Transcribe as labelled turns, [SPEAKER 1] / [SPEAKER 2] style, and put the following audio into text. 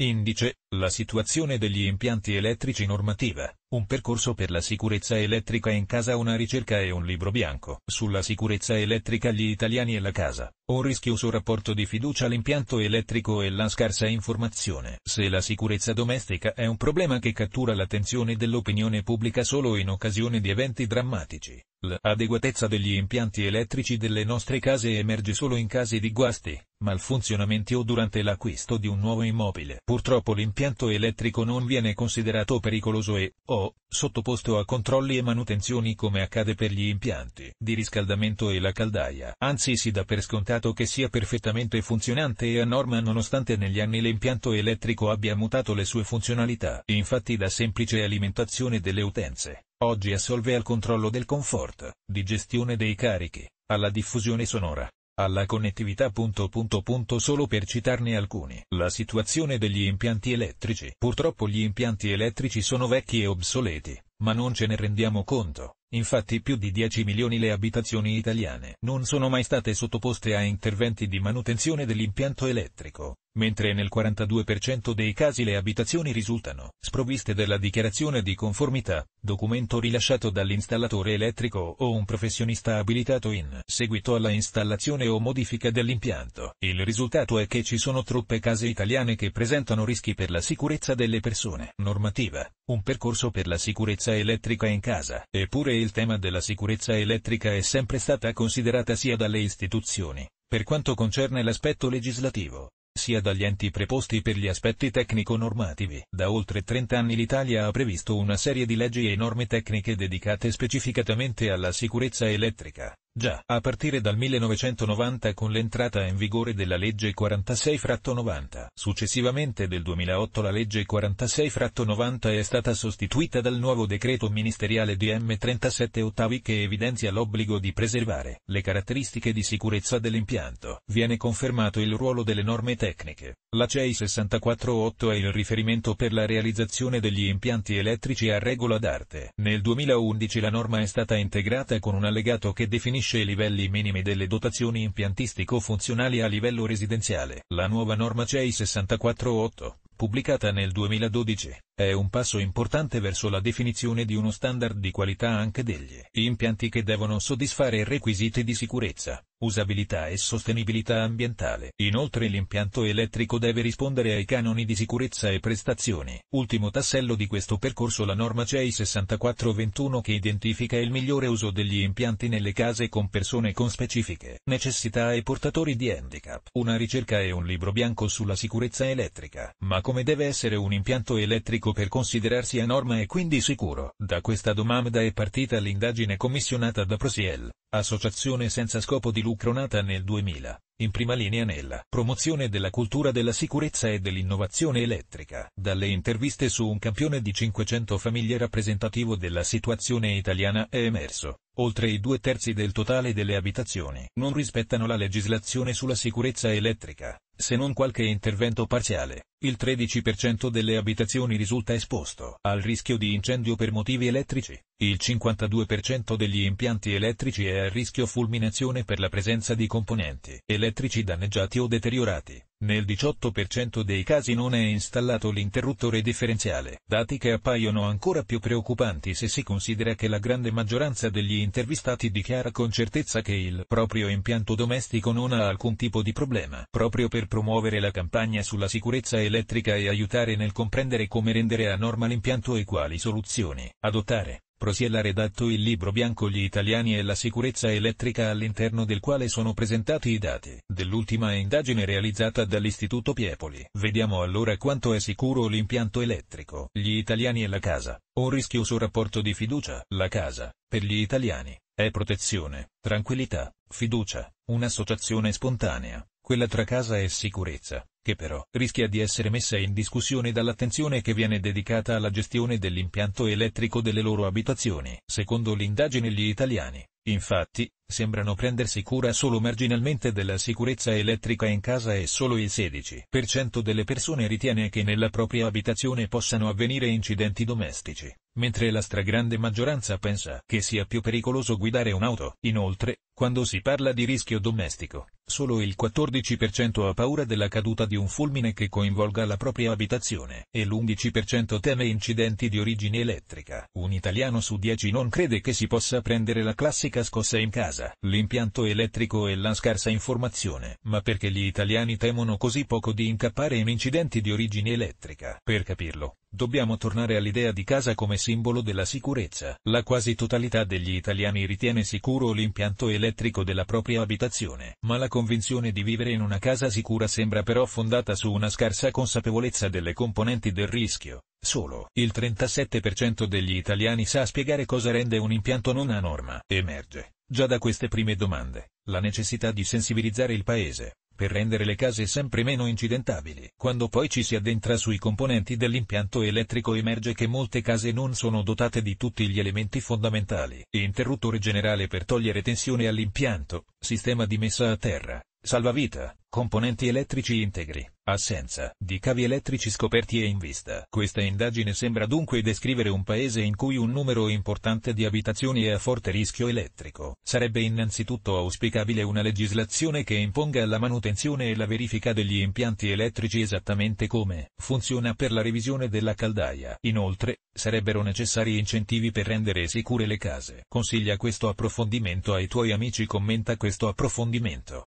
[SPEAKER 1] Indice, la situazione degli impianti elettrici normativa. Un percorso per la sicurezza elettrica in casa una ricerca e un libro bianco. Sulla sicurezza elettrica gli italiani e la casa. Un rischioso rapporto di fiducia all'impianto elettrico e la scarsa informazione. Se la sicurezza domestica è un problema che cattura l'attenzione dell'opinione pubblica solo in occasione di eventi drammatici, l'adeguatezza degli impianti elettrici delle nostre case emerge solo in casi di guasti, malfunzionamenti o durante l'acquisto di un nuovo immobile. Purtroppo l'impianto elettrico non viene considerato pericoloso e, o o, sottoposto a controlli e manutenzioni come accade per gli impianti di riscaldamento e la caldaia. Anzi si dà per scontato che sia perfettamente funzionante e a norma nonostante negli anni l'impianto elettrico abbia mutato le sue funzionalità. Infatti da semplice alimentazione delle utenze, oggi assolve al controllo del comfort, di gestione dei carichi, alla diffusione sonora, alla connettività. Punto, punto, punto, solo per citarne alcuni. La situazione degli impianti elettrici. Purtroppo gli impianti elettrici sono vecchi e obsoleti, ma non ce ne rendiamo conto. Infatti più di 10 milioni le abitazioni italiane non sono mai state sottoposte a interventi di manutenzione dell'impianto elettrico, mentre nel 42% dei casi le abitazioni risultano sprovviste della dichiarazione di conformità, documento rilasciato dall'installatore elettrico o un professionista abilitato in seguito alla installazione o modifica dell'impianto. Il risultato è che ci sono troppe case italiane che presentano rischi per la sicurezza delle persone. Normativa. Un percorso per la sicurezza elettrica in casa. Eppure il tema della sicurezza elettrica è sempre stata considerata sia dalle istituzioni, per quanto concerne l'aspetto legislativo, sia dagli enti preposti per gli aspetti tecnico-normativi. Da oltre 30 anni l'Italia ha previsto una serie di leggi e norme tecniche dedicate specificatamente alla sicurezza elettrica. Già a partire dal 1990 con l'entrata in vigore della legge 46 fratto 90. Successivamente del 2008 la legge 46 fratto 90 è stata sostituita dal nuovo decreto ministeriale DM 37 ottavi che evidenzia l'obbligo di preservare le caratteristiche di sicurezza dell'impianto. Viene confermato il ruolo delle norme tecniche. La CEI 648 è il riferimento per la realizzazione degli impianti elettrici a regola d'arte. Nel 2011 la norma è stata integrata con un allegato che definisce stabilisce i livelli minimi delle dotazioni impiantistico-funzionali a livello residenziale. La nuova norma CEI 648, pubblicata nel 2012, è un passo importante verso la definizione di uno standard di qualità anche degli impianti che devono soddisfare requisiti di sicurezza, usabilità e sostenibilità ambientale. Inoltre l'impianto elettrico deve rispondere ai canoni di sicurezza e prestazioni. Ultimo tassello di questo percorso la norma CEI 6421 che identifica il migliore uso degli impianti nelle case con persone con specifiche necessità e portatori di handicap. Una ricerca e un libro bianco sulla sicurezza elettrica. Ma come deve essere un impianto elettrico pubblico per considerarsi a norma e quindi sicuro. Da questa domanda è partita l'indagine commissionata da Prosiel, associazione senza scopo di lucro nata nel 2000, in prima linea nella promozione della cultura della sicurezza e dell'innovazione elettrica. Dalle interviste su un campione di 500 famiglie rappresentativo della situazione italiana è emerso, oltre i due terzi del totale delle abitazioni non rispettano la legislazione sulla sicurezza elettrica, se non qualche intervento parziale. Il 13% delle abitazioni risulta esposto al rischio di incendio per motivi elettrici, il 52% degli impianti elettrici è a rischio fulminazione per la presenza di componenti elettrici danneggiati o deteriorati, nel 18% dei casi non è installato l'interruttore differenziale, dati che appaiono ancora più preoccupanti se si considera che la grande maggioranza degli intervistati dichiara con certezza che il proprio impianto domestico non ha alcun tipo di problema. Proprio per promuovere la campagna sulla sicurezza e elettrica e aiutare nel comprendere come rendere a norma l'impianto e quali soluzioni adottare. Prosiella redatto il libro bianco Gli italiani e la sicurezza elettrica all'interno del quale sono presentati i dati dell'ultima indagine realizzata dall'Istituto Piepoli. Vediamo allora quanto è sicuro l'impianto elettrico. Gli italiani e la casa. Un rischioso rapporto di fiducia. La casa, per gli italiani, è protezione, tranquillità, fiducia, un'associazione spontanea, quella tra casa e sicurezza, che però rischia di essere messa in discussione dall'attenzione che viene dedicata alla gestione dell'impianto elettrico delle loro abitazioni. Secondo l'indagine gli italiani, infatti, sembrano prendersi cura solo marginalmente della sicurezza elettrica in casa e solo il 16% delle persone ritiene che nella propria abitazione possano avvenire incidenti domestici, mentre la stragrande maggioranza pensa che sia più pericoloso guidare un'auto. Inoltre, quando si parla di rischio domestico, Solo il 14% ha paura della caduta di un fulmine che coinvolga la propria abitazione e l'11% teme incidenti di origine elettrica. Un italiano su 10 non crede che si possa prendere la classica scossa in casa, l'impianto elettrico e la scarsa informazione. Ma perché gli italiani temono così poco di incappare in incidenti di origine elettrica? Per capirlo, Dobbiamo tornare all'idea di casa come simbolo della sicurezza. La quasi totalità degli italiani ritiene sicuro l'impianto elettrico della propria abitazione, ma la convinzione di vivere in una casa sicura sembra però fondata su una scarsa consapevolezza delle componenti del rischio. Solo il 37% degli italiani sa spiegare cosa rende un impianto non a norma. Emerge, già da queste prime domande, la necessità di sensibilizzare il paese, per rendere le case sempre meno incidentabili. Quando poi ci si addentra sui componenti dell'impianto elettrico emerge che molte case non sono dotate di tutti gli elementi fondamentali. Interruttore generale per togliere tensione all'impianto, sistema di messa a terra, salvavita, componenti elettrici integri, assenza di cavi elettrici scoperti e in vista. Questa indagine sembra dunque descrivere un paese in cui un numero importante di abitazioni è a forte rischio elettrico. Sarebbe innanzitutto auspicabile una legislazione che imponga la manutenzione e la verifica degli impianti elettrici esattamente come funziona per la revisione della caldaia. Inoltre, sarebbero necessari incentivi per rendere sicure le case. Consiglia questo approfondimento ai tuoi amici commenta questo approfondimento.